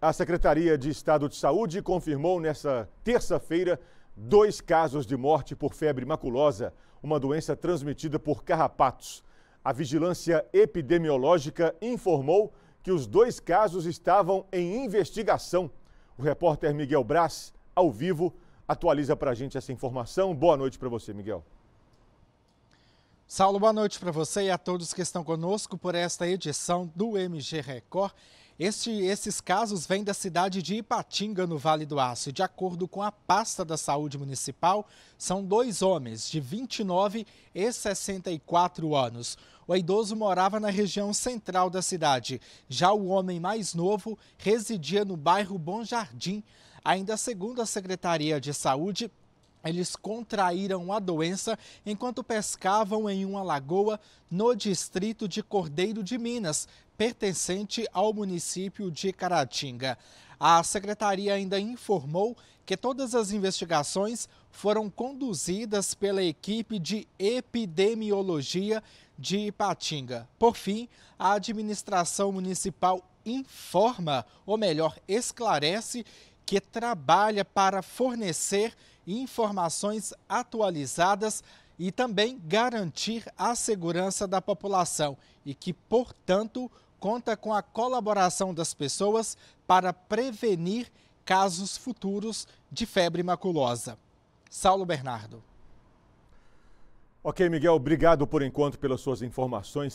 A Secretaria de Estado de Saúde confirmou nesta terça-feira dois casos de morte por febre maculosa, uma doença transmitida por carrapatos. A vigilância epidemiológica informou que os dois casos estavam em investigação. O repórter Miguel Braz, ao vivo, atualiza para a gente essa informação. Boa noite para você, Miguel. Saulo, boa noite para você e a todos que estão conosco por esta edição do MG Record. Este, esses casos vêm da cidade de Ipatinga, no Vale do Aço. De acordo com a pasta da Saúde Municipal, são dois homens de 29 e 64 anos. O idoso morava na região central da cidade. Já o homem mais novo residia no bairro Bom Jardim. Ainda segundo a Secretaria de Saúde, eles contraíram a doença enquanto pescavam em uma lagoa no distrito de Cordeiro de Minas, pertencente ao município de Caratinga. A secretaria ainda informou que todas as investigações foram conduzidas pela equipe de epidemiologia de Ipatinga. Por fim, a administração municipal informa, ou melhor, esclarece que trabalha para fornecer informações atualizadas e também garantir a segurança da população e que, portanto, conta com a colaboração das pessoas para prevenir casos futuros de febre maculosa. Saulo Bernardo. Ok, Miguel, obrigado por enquanto pelas suas informações.